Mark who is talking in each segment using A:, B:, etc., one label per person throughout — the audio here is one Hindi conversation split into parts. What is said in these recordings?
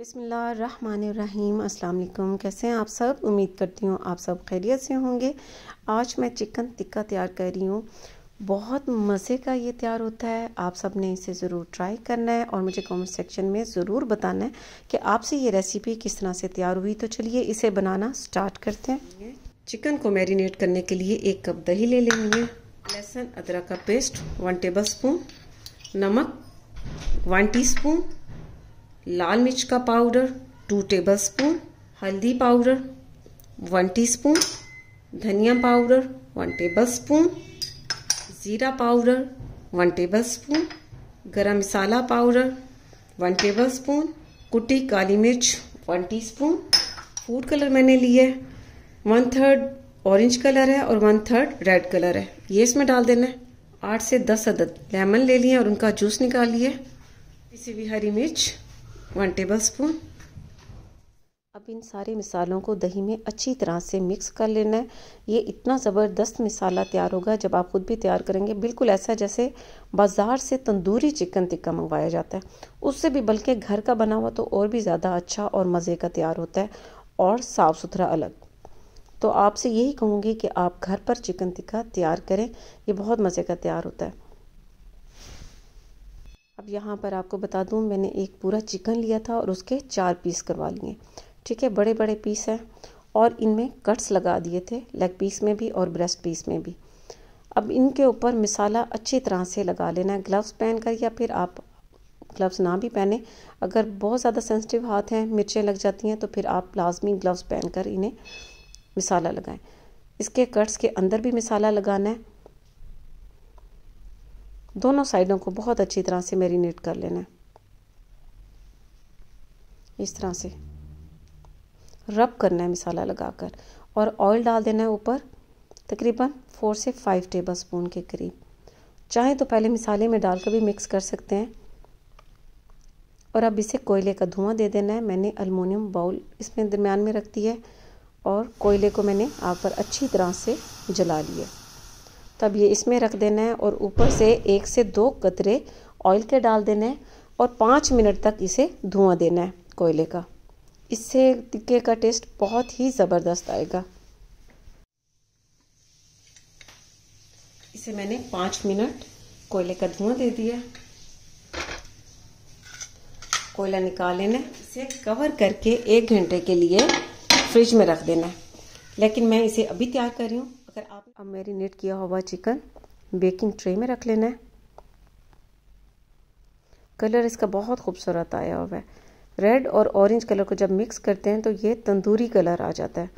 A: बिसमीम अल्लाम कैसे हैं आप सब उम्मीद करती हूँ आप सब खैरियत से होंगे आज मैं चिकन टिक्का तैयार कर रही हूँ बहुत मज़े का ये तैयार होता है आप सब ने इसे ज़रूर ट्राई करना है और मुझे कमेंट सेक्शन में ज़रूर बताना है कि आपसे ये रेसिपी किस तरह से तैयार हुई तो चलिए इसे बनाना स्टार्ट करते हैं चिकन को मैरिनेट करने के लिए एक कप दही ले लेंगे लहसुन अदरक का पेस्ट वन टेबल स्पून नमक वन टी स्पून लाल मिर्च का पाउडर टू टेबलस्पून हल्दी पाउडर वन टीस्पून धनिया पाउडर वन टेबलस्पून ज़ीरा पाउडर वन टेबलस्पून गरम मसाला पाउडर वन टेबलस्पून कुटी काली मिर्च वन टीस्पून फूड कलर मैंने लिए वन थर्ड ऑरेंज कलर है और वन थर्ड रेड कलर है ये इसमें डाल देना है आठ से दस अदद लेमन ले लिए और उनका जूस निकाल लिए किसी भी हरी मिर्च वन टेबल स्पून अब इन सारे मिसालों को दही में अच्छी तरह से मिक्स कर लेना है ये इतना ज़बरदस्त मिसाला तैयार होगा जब आप ख़ुद भी तैयार करेंगे बिल्कुल ऐसा जैसे बाज़ार से तंदूरी चिकन टिक्का मंगवाया जाता है उससे भी बल्कि घर का बना हुआ तो और भी ज़्यादा अच्छा और मज़े का तैयार होता है और साफ़ सुथरा अलग तो आपसे यही कहूँगी कि आप घर पर चिकन टिक्का तैयार करें ये बहुत मज़े का तैयार होता है अब यहाँ पर आपको बता दूँ मैंने एक पूरा चिकन लिया था और उसके चार पीस करवा लिए ठीक है बड़े बड़े पीस हैं और इनमें कट्स लगा दिए थे लेग पीस में भी और ब्रेस्ट पीस में भी अब इनके ऊपर मिसाला अच्छी तरह से लगा लेना है ग्लव्स पहन कर या फिर आप ग्लव्स ना भी पहने अगर बहुत ज़्यादा सेंसिटिव हाथ हैं मिर्चें लग जाती हैं तो फिर आप लाजमी ग्लव्स पहन कर इन्हें मिसाला लगाएं इसके कट्स के अंदर भी मिसाला लगाना है दोनों साइडों को बहुत अच्छी तरह से मेरीनेट कर लेना है इस तरह से रब करना है मिसाला लगाकर और ऑयल डाल देना है ऊपर तकरीबन फोर से फाइव टेबल स्पून के करीब चाहें तो पहले मिसाले में डालकर भी मिक्स कर सकते हैं और अब इसे कोयले का धुआं दे देना है मैंने अलमोनियम बाउल इसमें दरमियान में रख दी है और कोयले को मैंने आग पर अच्छी तरह से जला लिया तब ये इसमें रख देना है और ऊपर से एक से दो कतरे ऑयल के डाल देना है और पाँच मिनट तक इसे धुआं देना है कोयले का इससे टिक्के का टेस्ट बहुत ही ज़बरदस्त आएगा इसे मैंने पाँच मिनट कोयले का धुआं दे दिया कोयला निकाल लेना इसे कवर करके एक घंटे के लिए फ्रिज में रख देना है लेकिन मैं इसे अभी तैयार कर रही हूँ अगर आप अब मेरीनेट किया हुआ चिकन बेकिंग ट्रे में रख लेना है कलर इसका बहुत खूबसूरत आया हुआ है रेड और ऑरेंज कलर को जब मिक्स करते हैं तो ये तंदूरी कलर आ जाता है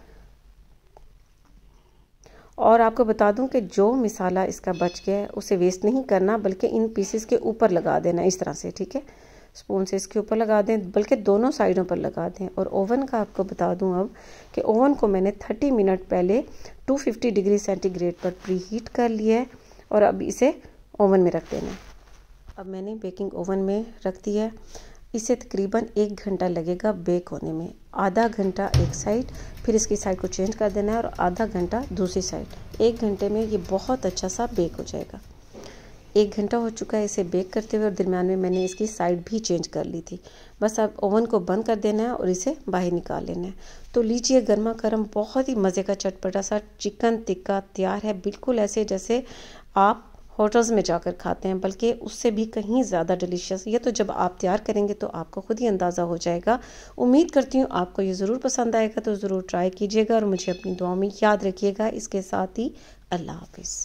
A: और आपको बता दूं कि जो मिसाला इसका बच गया है उसे वेस्ट नहीं करना बल्कि इन पीसेस के ऊपर लगा देना इस तरह से ठीक है स्पून से इसके ऊपर लगा दें बल्कि दोनों साइडों पर लगा दें और ओवन का आपको बता दूं अब कि ओवन को मैंने 30 मिनट पहले 250 डिग्री सेंटीग्रेड पर प्री हीट कर लिया है और अब इसे ओवन में रख देना अब मैंने बेकिंग ओवन में रख दिया है इसे तकरीबन एक घंटा लगेगा बेक होने में आधा घंटा एक साइड फिर इसकी साइड को चेंज कर देना है और आधा घंटा दूसरी साइड एक घंटे में ये बहुत अच्छा सा बेक हो जाएगा एक घंटा हो चुका है इसे बेक करते हुए और दरमियान में मैंने इसकी साइड भी चेंज कर ली थी बस अब ओवन को बंद कर देना है और इसे बाहर निकाल लेना है तो लीजिए गर्मा गर्म बहुत ही मज़े का चटपटा सा चिकन टिक्का तैयार है बिल्कुल ऐसे जैसे आप होटल्स में जाकर खाते हैं बल्कि उससे भी कहीं ज़्यादा डिलीशियस ये तो जब आप तैयार करेंगे तो आपको खुद ही अंदाज़ा हो जाएगा उम्मीद करती हूँ आपको ये ज़रूर पसंद आएगा तो ज़रूर ट्राई कीजिएगा और मुझे अपनी दुआ में याद रखिएगा इसके साथ ही अल्लाह हाफिज़